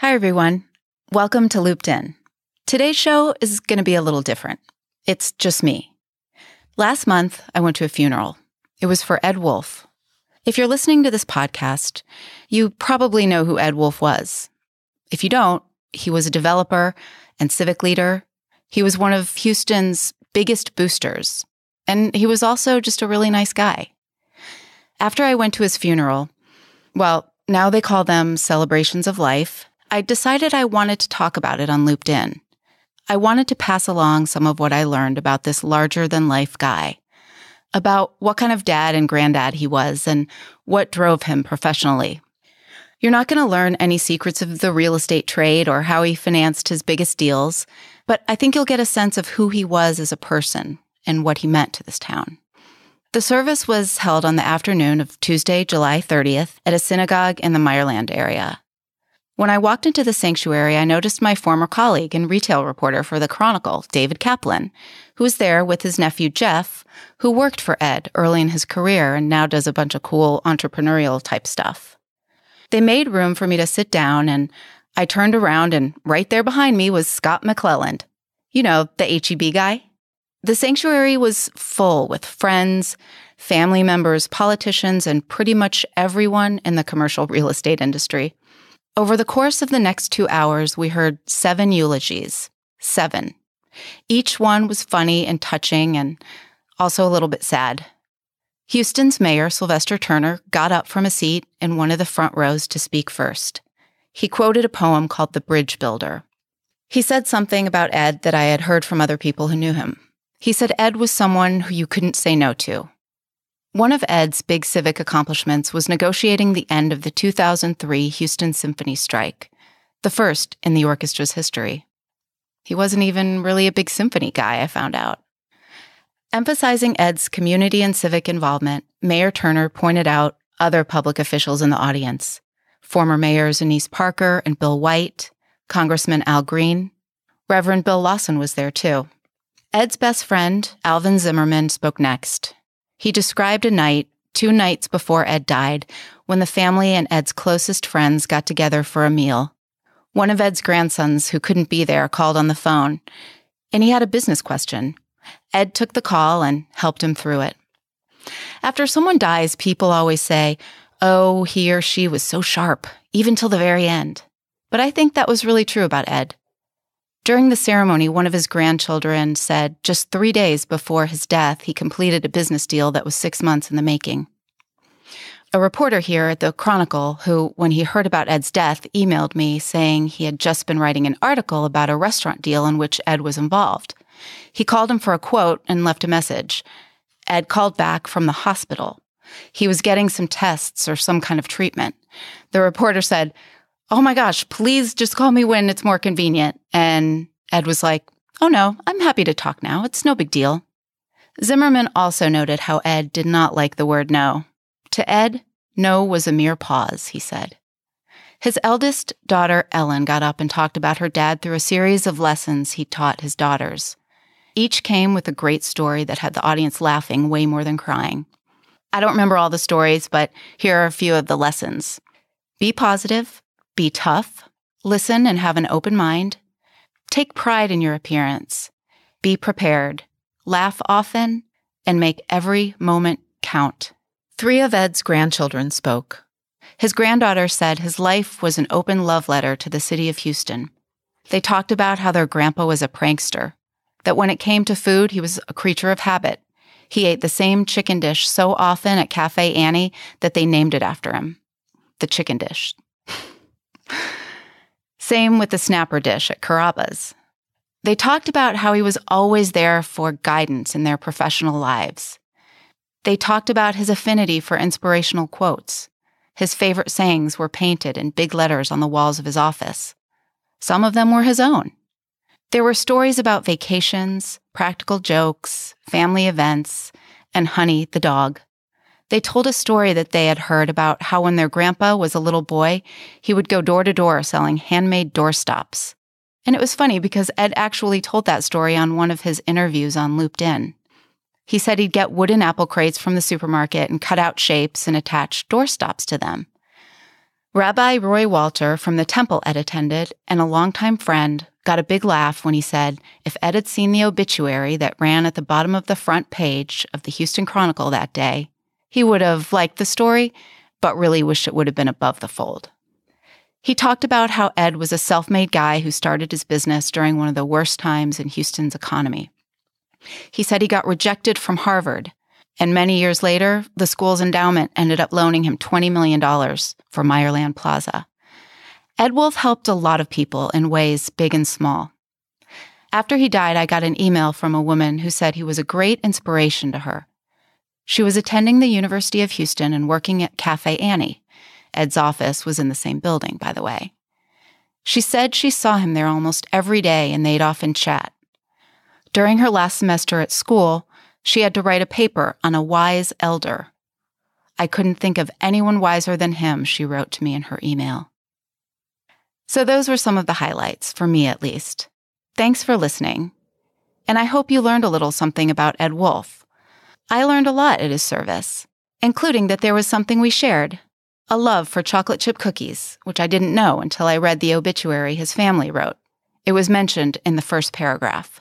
Hi, everyone. Welcome to Looped In. Today's show is going to be a little different. It's just me. Last month, I went to a funeral. It was for Ed Wolf. If you're listening to this podcast, you probably know who Ed Wolf was. If you don't, he was a developer and civic leader. He was one of Houston's biggest boosters, and he was also just a really nice guy. After I went to his funeral, well, now they call them celebrations of life I decided I wanted to talk about it on Looped In. I wanted to pass along some of what I learned about this larger than life guy, about what kind of dad and granddad he was, and what drove him professionally. You're not going to learn any secrets of the real estate trade or how he financed his biggest deals, but I think you'll get a sense of who he was as a person and what he meant to this town. The service was held on the afternoon of Tuesday, July 30th at a synagogue in the Meyerland area. When I walked into the sanctuary, I noticed my former colleague and retail reporter for the Chronicle, David Kaplan, who was there with his nephew Jeff, who worked for Ed early in his career and now does a bunch of cool entrepreneurial type stuff. They made room for me to sit down, and I turned around, and right there behind me was Scott McClelland. You know, the HEB guy. The sanctuary was full with friends, family members, politicians, and pretty much everyone in the commercial real estate industry. Over the course of the next two hours, we heard seven eulogies. Seven. Each one was funny and touching and also a little bit sad. Houston's mayor, Sylvester Turner, got up from a seat in one of the front rows to speak first. He quoted a poem called The Bridge Builder. He said something about Ed that I had heard from other people who knew him. He said Ed was someone who you couldn't say no to. One of Ed's big civic accomplishments was negotiating the end of the 2003 Houston Symphony strike, the first in the orchestra's history. He wasn't even really a big symphony guy, I found out. Emphasizing Ed's community and civic involvement, Mayor Turner pointed out other public officials in the audience former mayors Anise Parker and Bill White, Congressman Al Green. Reverend Bill Lawson was there too. Ed's best friend, Alvin Zimmerman, spoke next, he described a night, two nights before Ed died, when the family and Ed's closest friends got together for a meal. One of Ed's grandsons, who couldn't be there, called on the phone, and he had a business question. Ed took the call and helped him through it. After someone dies, people always say, Oh, he or she was so sharp, even till the very end. But I think that was really true about Ed. During the ceremony, one of his grandchildren said just three days before his death, he completed a business deal that was six months in the making. A reporter here at the Chronicle, who, when he heard about Ed's death, emailed me saying he had just been writing an article about a restaurant deal in which Ed was involved. He called him for a quote and left a message. Ed called back from the hospital. He was getting some tests or some kind of treatment. The reporter said, oh my gosh, please just call me when it's more convenient. And Ed was like, oh no, I'm happy to talk now. It's no big deal. Zimmerman also noted how Ed did not like the word no. To Ed, no was a mere pause, he said. His eldest daughter, Ellen, got up and talked about her dad through a series of lessons he taught his daughters. Each came with a great story that had the audience laughing way more than crying. I don't remember all the stories, but here are a few of the lessons Be positive, be tough, listen and have an open mind, take pride in your appearance, be prepared, laugh often, and make every moment count. Three of Ed's grandchildren spoke. His granddaughter said his life was an open love letter to the city of Houston. They talked about how their grandpa was a prankster, that when it came to food, he was a creature of habit. He ate the same chicken dish so often at Cafe Annie that they named it after him the chicken dish. Same with the snapper dish at Carrabba's. They talked about how he was always there for guidance in their professional lives. They talked about his affinity for inspirational quotes. His favorite sayings were painted in big letters on the walls of his office. Some of them were his own. There were stories about vacations, practical jokes, family events, and Honey, the dog. They told a story that they had heard about how when their grandpa was a little boy, he would go door to door selling handmade doorstops. And it was funny because Ed actually told that story on one of his interviews on Looped In. He said he'd get wooden apple crates from the supermarket and cut out shapes and attach doorstops to them. Rabbi Roy Walter from the temple Ed attended and a longtime friend got a big laugh when he said if Ed had seen the obituary that ran at the bottom of the front page of the Houston Chronicle that day, he would have liked the story, but really wished it would have been above the fold. He talked about how Ed was a self made guy who started his business during one of the worst times in Houston's economy. He said he got rejected from Harvard, and many years later, the school's endowment ended up loaning him $20 million for Meyerland Plaza. Ed Wolf helped a lot of people in ways big and small. After he died, I got an email from a woman who said he was a great inspiration to her she was attending the University of Houston and working at Cafe Annie. Ed's office was in the same building, by the way. She said she saw him there almost every day and they'd often chat. During her last semester at school, she had to write a paper on a wise elder. I couldn't think of anyone wiser than him, she wrote to me in her email. So, those were some of the highlights, for me at least. Thanks for listening. And I hope you learned a little something about Ed Wolf. I learned a lot at his service, including that there was something we shared a love for chocolate chip cookies, which I didn't know until I read the obituary his family wrote. It was mentioned in the first paragraph.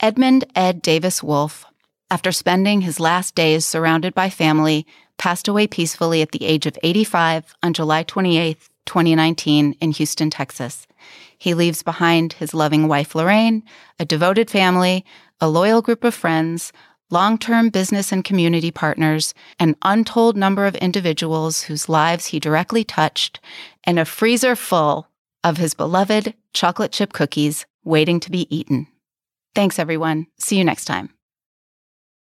Edmund Ed Davis Wolfe, after spending his last days surrounded by family, passed away peacefully at the age of 85 on July 28, 2019, in Houston, Texas. He leaves behind his loving wife Lorraine, a devoted family, a loyal group of friends, long term business and community partners, an untold number of individuals whose lives he directly touched, and a freezer full of his beloved chocolate chip cookies waiting to be eaten. Thanks, everyone. See you next time.